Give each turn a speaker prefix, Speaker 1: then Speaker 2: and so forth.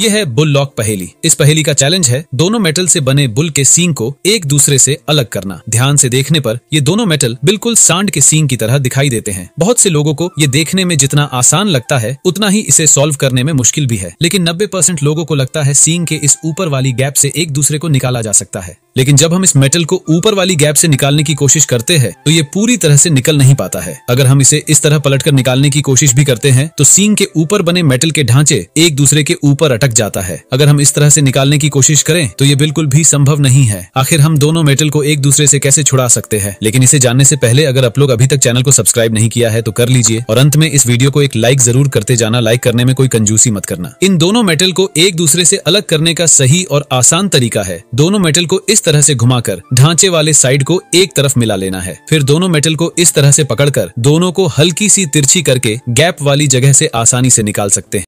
Speaker 1: यह है bull lock पहेली इस पहेली का चैलेंज है दोनों मेटल से बने बुल के सींग को एक दूसरे से अलग करना ध्यान से देखने पर ये दोनों मेटल बिल्कुल सांड के सींग की तरह दिखाई देते हैं बहुत से लोगों को ये देखने में जितना आसान लगता है उतना ही इसे सॉल्व करने में मुश्किल भी है लेकिन नब्बे परसेंट लोगों को लगता है सींग के इस ऊपर वाली गैप से एक दूसरे को निकाला जा सकता है लेकिन जब हम इस मेटल को ऊपर वाली गैप से निकालने की कोशिश करते हैं तो ये पूरी तरह से निकल नहीं पाता है अगर हम इसे इस तरह पलटकर निकालने की कोशिश भी करते हैं तो सींग के ऊपर बने मेटल के ढांचे एक दूसरे के ऊपर अटक जाता है अगर हम इस तरह से निकालने की कोशिश करें तो ये बिल्कुल भी संभव नहीं है आखिर हम दोनों मेटल को एक दूसरे से कैसे छुड़ा सकते हैं लेकिन इसे जानने से पहले अगर आप लोग अभी तक चैनल को सब्सक्राइब नहीं किया है तो कर लीजिए और अंत में इस वीडियो को एक लाइक जरूर करते जाना लाइक करने में कोई कंजूसी मत करना इन दोनों मेटल को एक दूसरे से अलग करने का सही और आसान तरीका है दोनों मेटल को इस तरह से घुमाकर ढांचे वाले साइड को एक तरफ मिला लेना है फिर दोनों मेटल को इस तरह से पकड़कर दोनों को हल्की सी तिरछी करके गैप वाली जगह से आसानी से निकाल सकते हैं